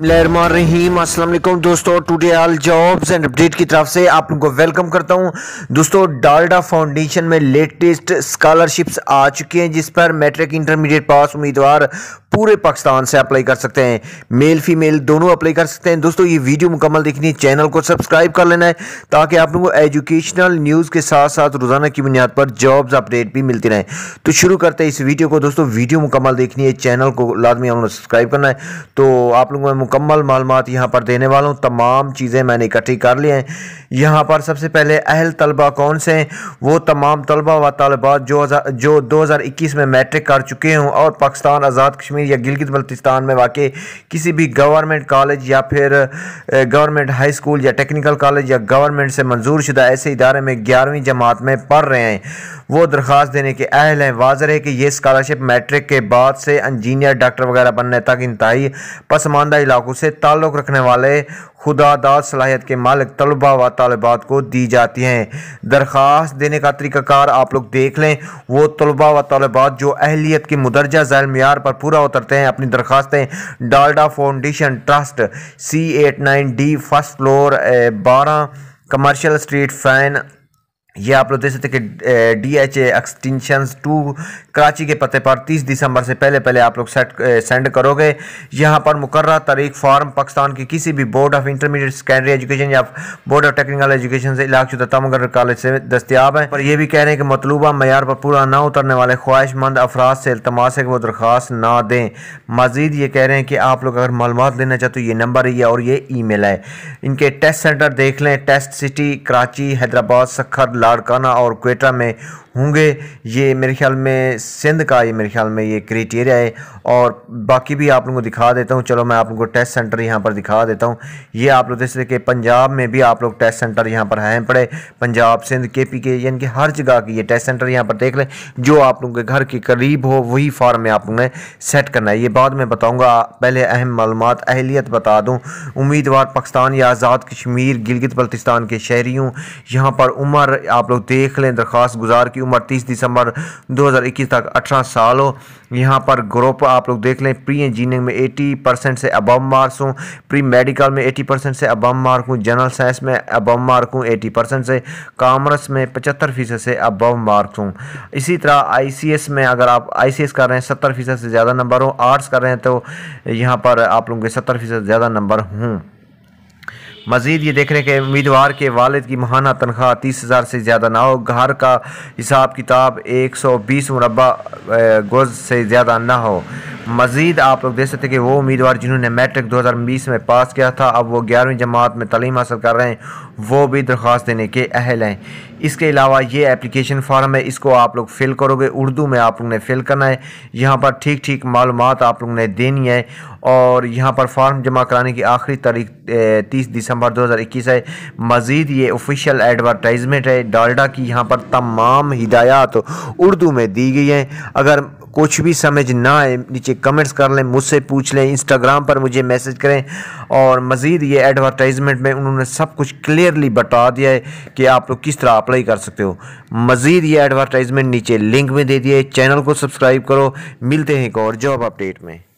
रहीम अस्सलाम वालेकुम दोस्तों टुडे जॉब्स एंड अपडेट की तरफ से आप लोगों को वेलकम करता हूं दोस्तों डालडा फाउंडेशन में लेटेस्ट स्कॉलरशिप्स आ चुकी हैं जिस पर मैट्रिक इंटरमीडिएट पास उम्मीदवार पूरे पाकिस्तान से अप्लाई कर सकते हैं मेल फीमेल दोनों अप्लाई कर सकते हैं दोस्तों ये वीडियो मुकम्मल देखनी है चैनल को सब्सक्राइब कर लेना है ताकि आप लोगों को एजुकेशनल न्यूज़ के साथ साथ रोज़ाना की बुनियाद पर जॉब्स अपडेट भी मिलती रहे तो शुरू करते हैं इस वीडियो को दोस्तों वीडियो मुकम्मल देखनी है चैनल को लाजमी सब्सक्राइब करना है तो आप लोगों मुकम्मल मालूम यहाँ पर देने वाला हूँ तमाम चीज़ें मैंने इकट्ठी कर ली हैं यहाँ पर सबसे पहले अहल तलबा कौन से हैं वो तमाम तलबा व तलबा जो जो दो हज़ार इक्कीस में मैट्रिक कर चुके हों और पाकिस्तान आज़ाद कश्मीर या गिलगित बल्तिस्तान में वाकई किसी भी गवर्नमेंट कॉलेज या फिर गवर्नमेंट हाई स्कूल या टेक्निकल कॉलेज या गवर्नमेंट से मंजूर शुदा ऐसे इदारे में ग्यारहवीं जमात में पढ़ रहे हैं वो दरख्वास्त देने के अहल हैं वाजर है कि ये स्कॉलरशिप मैट्रिक के बाद से इंजीनियर डॉक्टर वगैरह बनने तक इंतहाई पसमानदा इलाकों से ताल्लुक़ रखने वाले खुदादाद सलाहियत के मालिक तलबा व तलबात को दी जाती हैं दरख्वास्त देने का तरीक़ाकार आप लोग देख लें वो तलबा व तलबात जो अहलियत की मुदरजा जैल मैार पर पूरा उतरते हैं अपनी दरख्वास्तें Dalda foundation trust C eight nine D first floor बारह कमर्शल स्ट्रीट फैन ये आप लोग देख सकते हैं कि D H extension two Karachi के पते पर 30 दिसंबर से पहले पहले आप लोग सेट सेंड करोगे यहाँ पर मुकर्र तारीख फार्म पाकिस्तान की किसी भी board of intermediate secondary education या बोर्ड ऑफ टेक्निकल एजुकेशन से इलाकशुदा तमगर कॉलेज से दस्तियाब है पर यह भी कह रहे हैं कि मतलूबा मैार पर पूरा ना उतरने वाले ख्वाहिशमंद अफराज से अल्तमास है कि वो दरख्वास्त ना दें मजीद ये कह रहे हैं कि आप लोग अगर मालूम लेना चाहते हो ये नंबर ही है और ये ई मेल है इनके टेस्ट सेंटर देख लें टेस्ट सिटी कराची हैदराबाद सखर लाड़काना और कोयटा में होंगे ये मेरे ख्याल में सिंध का ये मेरे ख्याल में ये क्राइटेरिया है और बाकी भी आप लोगों को दिखा देता हूँ चलो मैं आप लोगों को टेस्ट सेंटर यहाँ पर दिखा देता हूँ ये आप लोग जैसे कि पंजाब में भी आप लोग टेस्ट सेंटर यहाँ पर हैं पड़े पंजाब सिंध के पी के यानी कि हर जगह की ये टेस्ट सेंटर यहाँ पर देख लें जो आप लोगों के घर के करीब हो वही फार्म में आप लोगों ने सेट करना है ये बाद में बताऊँगा पहले अहम मालूम अहलियत बता दूँ उम्मीदवार पाकिस्तान या आज़ाद कश्मीर गिलगित बल्तिस्तान के शहरीों यहाँ पर उम्र आप लोग देख लें दरख्वास्त गुजार की उम्र तीस दिसंबर 2021 तक अठारह साल हो यहाँ पर ग्रुप आप लोग देख लें प्री इंजीनियरिंग में 80 परसेंट से अबव मार्क्स हों प्री मेडिकल में 80 परसेंट से अबव मार्क हूँ जनरल साइंस में अबव मार्क हूँ 80 परसेंट से कामर्स में पचहत्तर फीसद से अबव मार्क्स हूँ इसी तरह आईसीएस में अगर आप आईसीएस कर रहे हैं सत्तर फीसद से ज़्यादा नंबर हों आर्ट्स कर रहे हैं तो यहाँ पर आप लोगों के सत्तर फीसद ज़्यादा नंबर हों मजीद ये देखने के उम्मीदवार के वालद की महाना तनख्वाह तीस हज़ार से ज़्यादा ना हो घर का हिसाब किताब एक सौ बीस मुरबा गोज़ से ज़्यादा ना हो मज़ीद आप लोग देख सकते हैं कि वो उम्मीदवार जिन्होंने मैट्रिक 2020 में पास किया था अब वो ग्यारहवीं जमात में तलीम हासिल कर रहे हैं वो भी दरख्वास्त देने के अहल हैं इसके अलावा ये एप्लीकेशन फार्म है इसको आप लोग फिल करोगे उर्दू में आप लोग ने फिल करना है यहाँ पर ठीक ठीक मालूम आप लोग ने देनी है और यहाँ पर फार्म जमा कराने की आखिरी तारीख तीस दिसंबर 2021 है मज़ीद ये ऑफिशियल एडवर्टाइजमेंट है डालडा की यहाँ पर तमाम हिदायत उर्दू में दी गई हैं अगर कुछ भी समझ ना आए नीचे कमेंट्स कर लें मुझसे पूछ लें इंस्टाग्राम पर मुझे मैसेज करें और मज़ीद ये एडवर्टाइजमेंट में उन्होंने सब कुछ क्लियरली बता दिया है कि आप लोग किस तरह अप्लाई कर सकते हो मज़ीद ये एडवर्टाइजमेंट नीचे लिंक में दे दिए चैनल को सब्सक्राइब करो मिलते हैं एक और जॉब अपडेट में